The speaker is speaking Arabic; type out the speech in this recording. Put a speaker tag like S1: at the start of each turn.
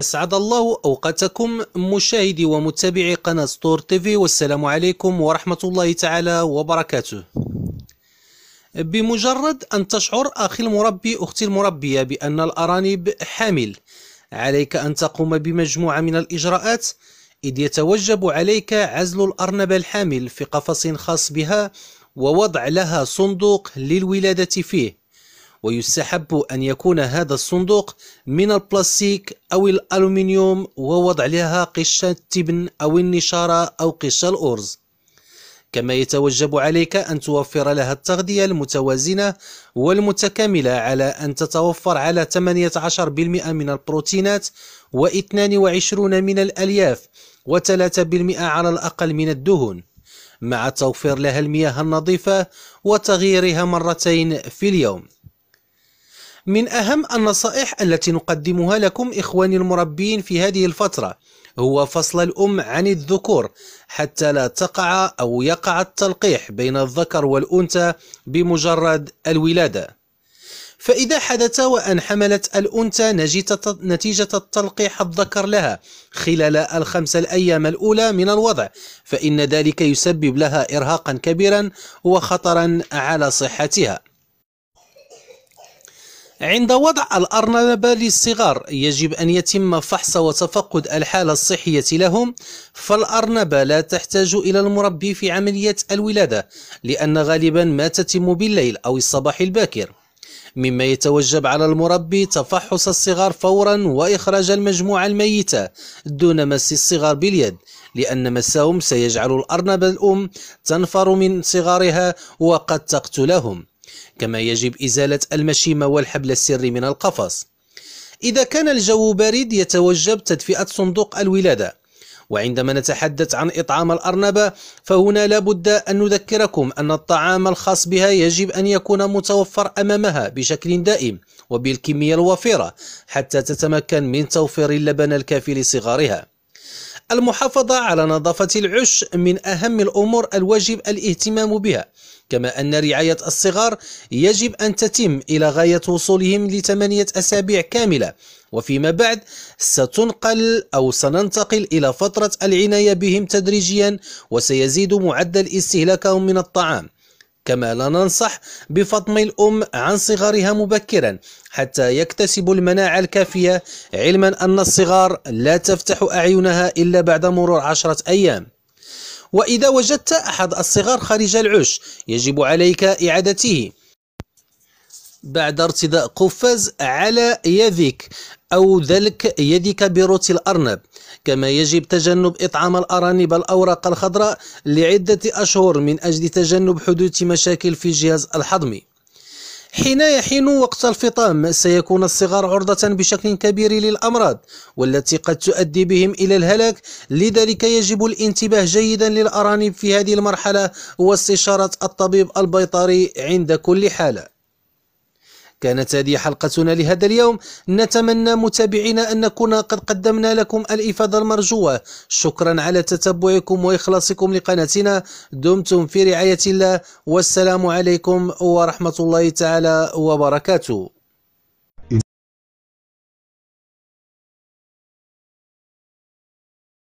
S1: أسعد الله أوقاتكم مشاهدي ومتابعي قناة ستور تيفي والسلام عليكم ورحمة الله تعالى وبركاته بمجرد أن تشعر أخي المربي أختي المربية بأن الأرانب حامل عليك أن تقوم بمجموعة من الإجراءات إذ يتوجب عليك عزل الأرنب الحامل في قفص خاص بها ووضع لها صندوق للولادة فيه ويستحب أن يكون هذا الصندوق من البلاستيك أو الألومنيوم ووضع لها قشة التبن أو النشارة أو قشة الأرز كما يتوجب عليك أن توفر لها التغذية المتوازنة والمتكاملة على أن تتوفر على 18% من البروتينات و22 من الألياف و3% على الأقل من الدهون مع توفير لها المياه النظيفة وتغييرها مرتين في اليوم من أهم النصائح التي نقدمها لكم إخواني المربين في هذه الفترة هو فصل الأم عن الذكور حتى لا تقع أو يقع التلقيح بين الذكر والأنثى بمجرد الولادة فإذا حدث وأن حملت الأنثى نتيجة التلقيح الذكر لها خلال الخمسة الأيام الأولى من الوضع فإن ذلك يسبب لها إرهاقا كبيرا وخطرا على صحتها عند وضع الأرنبة للصغار يجب أن يتم فحص وتفقد الحالة الصحية لهم فالأرنبة لا تحتاج إلى المربي في عملية الولادة لأن غالبا ما تتم بالليل أو الصباح الباكر مما يتوجب على المربي تفحص الصغار فورا وإخراج المجموعة الميتة دون مس الصغار باليد لأن مسهم سيجعل الأرنبة الأم تنفر من صغارها وقد تقتلهم كما يجب إزالة المشيمة والحبل السري من القفص إذا كان الجو بارد يتوجب تدفئة صندوق الولادة وعندما نتحدث عن إطعام الأرنبة فهنا لابد أن نذكركم أن الطعام الخاص بها يجب أن يكون متوفر أمامها بشكل دائم وبالكمية الوفيرة حتى تتمكن من توفير اللبن الكافي لصغارها المحافظة على نظافة العش من أهم الأمور الواجب الاهتمام بها كما أن رعاية الصغار يجب أن تتم إلى غاية وصولهم لثمانية أسابيع كاملة وفيما بعد ستنقل أو سننتقل إلى فترة العناية بهم تدريجيا وسيزيد معدل استهلاكهم من الطعام كما لا ننصح بفطم الأم عن صغارها مبكرا حتى يكتسب المناعة الكافية علما أن الصغار لا تفتح أعينها إلا بعد مرور عشرة أيام وإذا وجدت أحد الصغار خارج العش يجب عليك إعادته بعد ارتداء قفاز على يدك أو ذلك يدك بروت الأرنب كما يجب تجنب إطعام الأرانب الأوراق الخضراء لعدة أشهر من أجل تجنب حدوث مشاكل في الجهاز الهضمي حين يحين وقت الفطام سيكون الصغار عرضة بشكل كبير للأمراض والتي قد تؤدي بهم إلى الهلاك لذلك يجب الانتباه جيدا للأرانب في هذه المرحلة واستشارة الطبيب البيطري عند كل حالة كانت هذه حلقتنا لهذا اليوم نتمنى متابعينا أن نكون قد قدمنا لكم الإفادة المرجوة شكرا على تتبعكم وإخلاصكم لقناتنا دمتم في رعاية الله والسلام عليكم ورحمة الله تعالى وبركاته